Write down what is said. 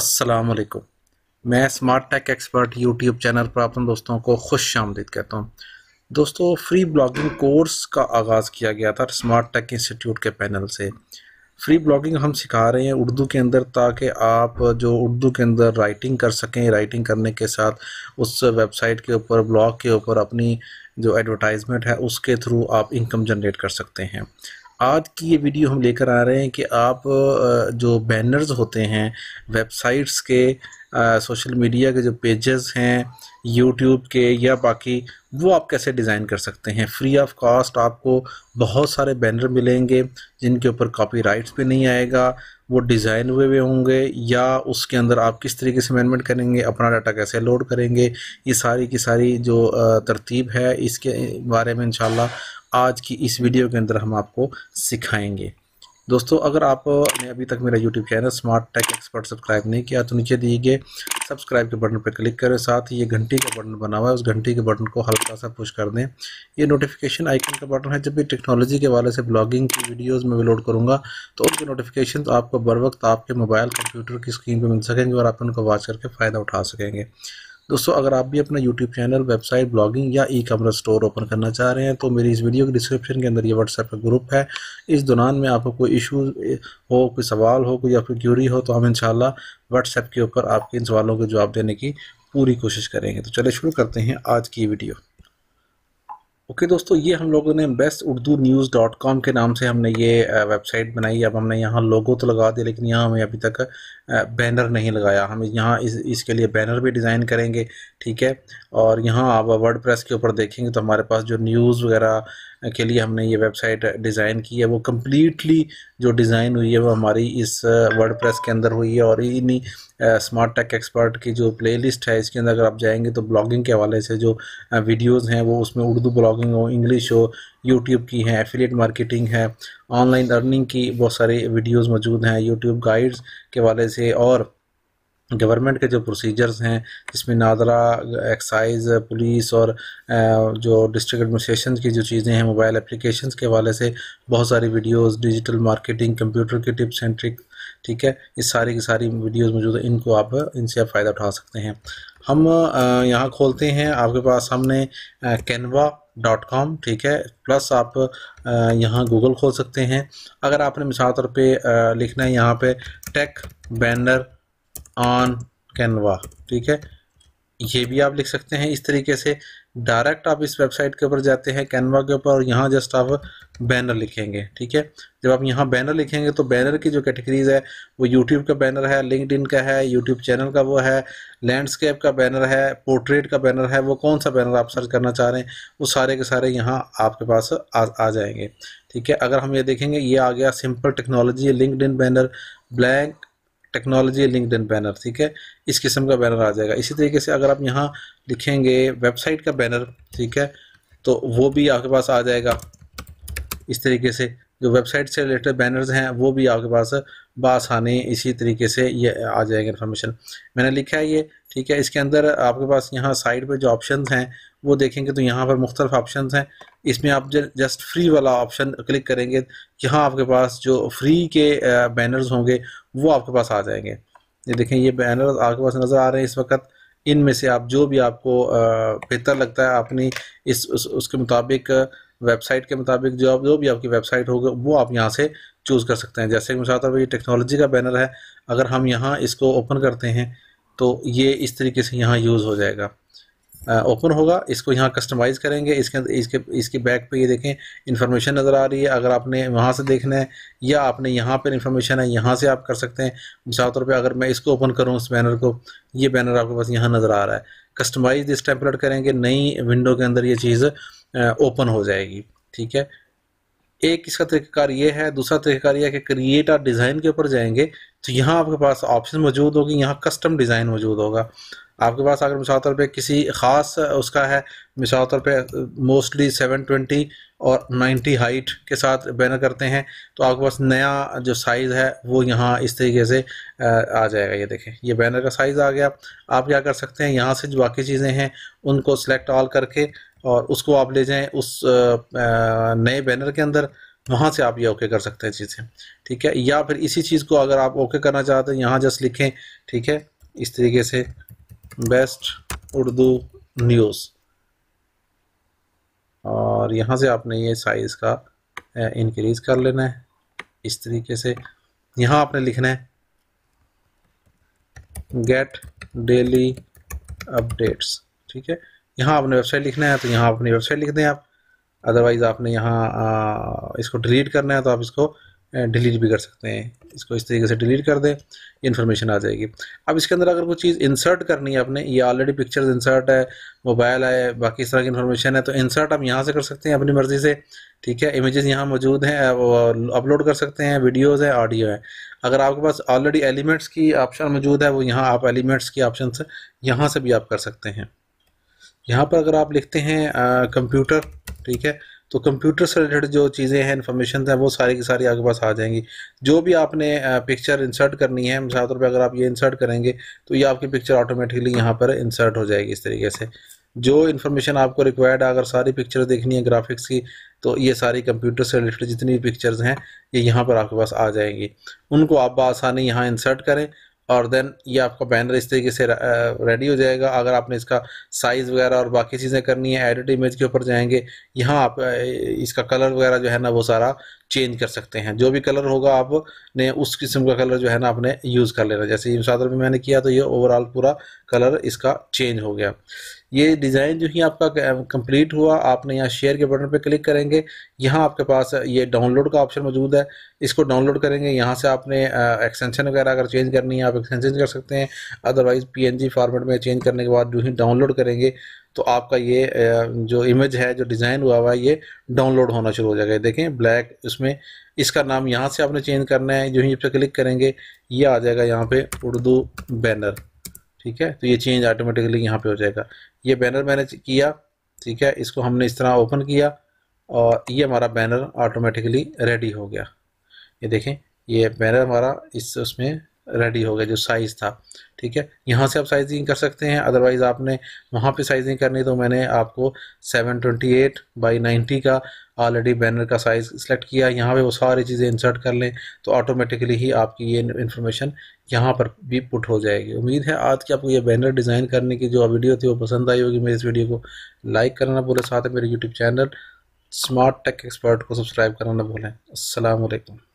असलकुम मैं smart tech expert YouTube channel पर अपने दोस्तों को खुश आमदीद कहता हूँ दोस्तों फ्री ब्लॉगिंग कोर्स का आगाज़ किया गया था स्मार्ट टेक इंस्टीट्यूट के पैनल से फ्री ब्लॉगिंग हम सिखा रहे हैं उर्दू के अंदर ताकि आप जो उर्दू के अंदर राइटिंग कर सकें राइटिंग करने के साथ उस वेबसाइट के ऊपर ब्लॉग के ऊपर अपनी जो एडवर्टाइजमेंट है उसके थ्रू आप इनकम जनरेट कर सकते हैं आज की ये वीडियो हम लेकर आ रहे हैं कि आप जो बैनर्स होते हैं वेबसाइट्स के सोशल मीडिया के जो पेजेस हैं यूट्यूब के या बाकी वो आप कैसे डिज़ाइन कर सकते हैं फ्री ऑफ कॉस्ट आपको बहुत सारे बैनर मिलेंगे जिनके ऊपर कॉपीराइट्स भी नहीं आएगा वो डिज़ाइन हुए हुए होंगे या उसके अंदर आप किस तरीके से मैनेजमेंट करेंगे अपना डाटा कैसे लोड करेंगे ये सारी की सारी जो तरतीब है इसके बारे में इंशाल्लाह आज की इस वीडियो के अंदर हम आपको सिखाएंगे दोस्तों अगर आपने अभी तक मेरा YouTube channel smart tech expert subscribe नहीं किया तो नीचे दिए गए सब्सक्राइब के बटन पर क्लिक करें साथ ही ये घंटी का बटन बना हुआ है उस घंटी के बटन को हल्का सा पुश कर दें ये नोटिफिकेशन आइकन का बटन है जब भी टेक्नोलॉजी के वाले से ब्लॉगिंग की वीडियोज़ में अपलोड करूँगा तो उनके नोटिफिकेशन तो आपको बर वक्त आपके मोबाइल कंप्यूटर की स्क्रीन पर मिल सकेंगे और आप उनको वॉच करके फ़ायदा उठा सकेंगे दोस्तों अगर आप भी अपना यूट्यूब चैनल वेबसाइट ब्लॉगिंग या ई कॉमर्स स्टोर ओपन करना चाह रहे हैं तो मेरी इस वीडियो के डिस्क्रिप्शन के अंदर ये व्हाट्सएप का ग्रुप है इस दौरान में आपको कोई इशू हो कोई सवाल हो कोई आपकी क्यूरी हो तो हम इंशाल्लाह व्हाट्सएप के ऊपर आपके इन सवालों के जवाब देने की पूरी कोशिश करेंगे तो चले शुरू करते हैं आज की वीडियो ओके okay, दोस्तों ये हम लोगों ने best Urdu news dot com के नाम से हमने ये वेबसाइट बनाई अब हमने यहाँ लोगो तो लगा दिया लेकिन यहाँ हमें अभी तक बैनर नहीं लगाया हम यहाँ इस इसके लिए बैनर भी डिज़ाइन करेंगे ठीक है और यहाँ आप वर्ड प्रेस के ऊपर देखेंगे तो हमारे पास जो न्यूज़ वगैरह के लिए हमने ये वेबसाइट डिज़ाइन की है वो कम्प्लीटली जो डिज़ाइन हुई है वो हमारी इस वर्ड के अंदर हुई है और इन्हीं स्मार्ट टेक एक्सपर्ट की जो प्ले है इसके अंदर अगर आप जाएंगे तो ब्लॉगिंग के हवाले से जो वीडियोज़ हैं वो उसमें उर्दू ब्लॉगिंग हो इंग्लिश हो यूट्यूब की हैं एफिलेट मार्केटिंग है ऑनलाइन अर्निंग की बहुत सारी वीडियोज़ मौजूद हैं यूट्यूब गाइड्स के हवाले से और गवर्नमेंट के जो प्रोसीजर्स हैं जिसमें नादरा एक्साइज पुलिस और जो डिस्ट्रिक्ट एडमिनिस्ट्रेशन की जो चीज़ें हैं मोबाइल एप्लीकेशंस के हवाले से बहुत सारी वीडियोस डिजिटल मार्केटिंग कंप्यूटर के टिप्स एंड ट्रिक ठीक है इस सारी की सारी वीडियोस मौजूद है इनको आप इनसे आप फ़ायदा उठा सकते हैं हम यहाँ खोलते हैं आपके पास हमने कैनवा डॉट कॉम ठीक है प्लस आप यहाँ गूगल खोल सकते हैं अगर आपने मिसाल तौर पर लिखना है यहाँ पर टेक बैनर ऑन कैनवा ठीक है ये भी आप लिख सकते हैं इस तरीके से डायरेक्ट आप इस वेबसाइट के ऊपर जाते हैं कैनवा के ऊपर और यहाँ जस्ट आप बैनर लिखेंगे ठीक है जब आप यहाँ बैनर लिखेंगे तो बैनर की जो कैटेगरीज है वो यूट्यूब का बैनर है लिंकड का है यूट्यूब चैनल का वो है लैंडस्केप का बैनर है पोर्ट्रेट का बैनर है वो कौन सा बैनर आप सर्च करना चाह रहे हैं वो सारे के सारे यहाँ आपके पास आ, आ जाएंगे ठीक है अगर हम ये देखेंगे ये आ गया simple technology linked banner blank technology linked banner ठीक है इस किस्म का बैनर आ जाएगा इसी तरीके से अगर आप यहाँ लिखेंगे वेबसाइट का बैनर ठीक है तो वो भी आपके पास आ जाएगा इस तरीके से जो वेबसाइट से रिलेटेड बैनर्स हैं वो भी आपके पास बासानी इसी तरीके से ये आ जाएगा इन्फॉर्मेशन मैंने लिखा है ये ठीक है इसके अंदर आपके पास यहाँ साइड पे जो ऑप्शन हैं वो देखेंगे तो यहाँ पर मुख्तलिफ ऑप्शन हैं इसमें आप जस्ट फ्री वाला ऑप्शन क्लिक करेंगे यहाँ आपके पास जो फ्री के बैनर्स होंगे वो आपके पास आ जाएंगे ये देखें ये बैनर आपके पास नज़र आ रहे हैं इस वक्त इनमें से आप जो भी आपको बेहतर लगता है अपनी इस उस, उसके मुताबिक वेबसाइट के मुताबिक जो आप जो भी आपकी वेबसाइट होगी वो आप यहाँ से चूज़ कर सकते हैं जैसे कि मिसाल तौर पर ये टेक्नोलॉजी का बैनर है अगर हम यहाँ इसको ओपन करते हैं तो ये इस तरीके से यहाँ यूज़ हो जाएगा ओपन होगा इसको यहाँ कस्टमाइज़ करेंगे इसके इसके इसके बैक पे ये देखें इन्फॉर्मेशन नज़र आ रही है अगर आपने वहाँ से देखना है या आपने यहाँ पर इन्फॉर्मेशन है यहाँ से आप कर सकते हैं मिसाल तौर पर अगर मैं इसको ओपन करूँ उस बैनर को ये बैनर आपके पास यहाँ नज़र आ रहा है कस्टमाइज इस टेम्पलेट करेंगे नई विंडो के अंदर ये चीज़ ओपन हो जाएगी ठीक है एक इसका तरीक़ाकार ये है दूसरा तरीक़ाकार ये है कि क्रिएट और डिज़ाइन के ऊपर जाएंगे तो यहाँ आपके पास ऑप्शन मौजूद होगी यहाँ कस्टम डिज़ाइन मौजूद होगा आपके पास अगर मिसाल तौर पर किसी ख़ास उसका है मिसाल तौर पर मोस्टली सेवन ट्वेंटी और नाइन्टी हाइट के साथ बैनर करते हैं तो आपके पास नया जो साइज़ है वो यहाँ इस तरीके से आ जाएगा ये देखें ये बैनर का साइज़ आ गया आप क्या कर सकते हैं यहाँ से जो बाकी चीज़ें हैं उनको सेलेक्ट ऑल करके और उसको आप ले जाएं उस नए बैनर के अंदर वहाँ से आप ये ओके कर सकते हैं चीज़ें ठीक है या फिर इसी चीज़ को अगर आप ओके करना चाहते हैं यहाँ जस्ट लिखें ठीक है इस तरीके से बेस्ट उर्दू न्यूज़ और यहाँ से आपने ये साइज़ का इंक्रीज कर लेना है इस तरीके से यहाँ आपने लिखना है गेट डेली अपडेट्स ठीक है यहाँ आपने वेबसाइट लिखना है तो यहाँ अपनी वेबसाइट लिख दें आप अदरवाइज़ आपने यहाँ इसको डिलीट करना है तो आप इसको डिलीट भी कर सकते हैं इसको इस तरीके से डिलीट कर दें इन्फॉर्मेशन आ जाएगी अब इसके अंदर अगर कोई चीज़ इंसर्ट करनी है आपने ये ऑलरेडी पिक्चर्स इंसर्ट है मोबाइल है बाकी इस तरह की इन्फॉर्मेशन है तो इंसर्ट आप यहाँ से कर सकते हैं अपनी मर्ज़ी से ठीक है इमेजेस यहाँ मौजूद हैं अपलोड कर सकते हैं वीडियोज़ हैं ऑडियो हैं अगर आपके पास ऑलरेडी एलिमेंट्स की ऑप्शन मौजूद है वो यहाँ आप एलिमेंट्स की ऑप्शन से यहाँ से भी आप कर सकते हैं यहाँ पर अगर आप लिखते हैं कंप्यूटर ठीक है तो कंप्यूटर से रिलेटेड जो चीज़ें हैं इन्फॉर्मेशन है वो सारी की सारी आपके पास आ जाएंगी जो भी आपने पिक्चर इंसर्ट करनी है मिसाल तौर पर अगर आप ये इंसर्ट करेंगे तो ये आपकी पिक्चर ऑटोमेटिकली यहाँ पर इंसर्ट हो जाएगी इस तरीके से जो इन्फॉर्मेशन आपको रिक्वायर्ड है अगर सारी पिक्चर्स देखनी है ग्राफिक्स की तो ये सारी कंप्यूटर से रिलेटेड जितनी भी पिक्चर्स हैं ये यहाँ पर आपके पास आ जाएंगी उनको आप आसानी यहाँ इंसर्ट करें और देन ये आपका बैनर इस तरीके से रेडी हो जाएगा अगर आपने इसका साइज़ वगैरह और बाकी चीज़ें करनी है एडिट इमेज के ऊपर जाएंगे यहाँ आप इसका कलर वगैरह जो है ना वो सारा चेंज कर सकते हैं जो भी कलर होगा आपने उस किस्म का कलर जो है ना आपने यूज़ कर लेना जैसे ये में मैंने किया तो ये ओवरऑल पूरा कलर इसका चेंज हो गया ये डिज़ाइन जो ही आपका कंप्लीट हुआ आपने यहाँ शेयर के बटन पे क्लिक करेंगे यहाँ आपके पास ये डाउनलोड का ऑप्शन मौजूद है इसको डाउनलोड करेंगे यहाँ से आपने एक्सटेंशन वगैरह अगर चेंज करनी है आप एक्सटेंशन कर सकते हैं अदरवाइज़ पी फॉर्मेट में चेंज करने के बाद जो ही डाउनलोड करेंगे तो आपका ये जो इमेज है जो डिज़ाइन हुआ हुआ है ये डाउनलोड होना शुरू हो जाएगा देखें ब्लैक उसमें इसका नाम यहाँ से आपने चेंज करना है जो ही इस पर क्लिक करेंगे ये आ जाएगा यहाँ पे उर्दू बैनर ठीक है तो ये चेंज ऑटोमेटिकली यहाँ पे हो जाएगा ये बैनर मैंने किया ठीक है इसको हमने इस तरह ओपन किया और ये हमारा बैनर ऑटोमेटिकली रेडी हो गया ये देखें ये बैनर हमारा इस उसमें रेडी हो गया जो साइज़ था ठीक है यहाँ से आप साइजिंग कर सकते हैं अदरवाइज़ आपने वहाँ पे साइजिंग करनी तो मैंने आपको 728 ट्वेंटी एट बाई नाइन्टी का ऑलरेडी बैनर का साइज़ सिलेक्ट किया यहाँ पे वो सारी चीज़ें इंसर्ट कर लें तो ऑटोमेटिकली ही आपकी ये इन्फॉर्मेशन यहाँ पर भी पुट हो जाएगी उम्मीद है आज की आपको ये बैनर डिज़ाइन करने की जो वीडियो थी वो पसंद आई होगी मेरी इस वीडियो को लाइक करना बोले साथ मेरे YouTube channel smart tech expert को सब्सक्राइब करना ना भूलें असलकम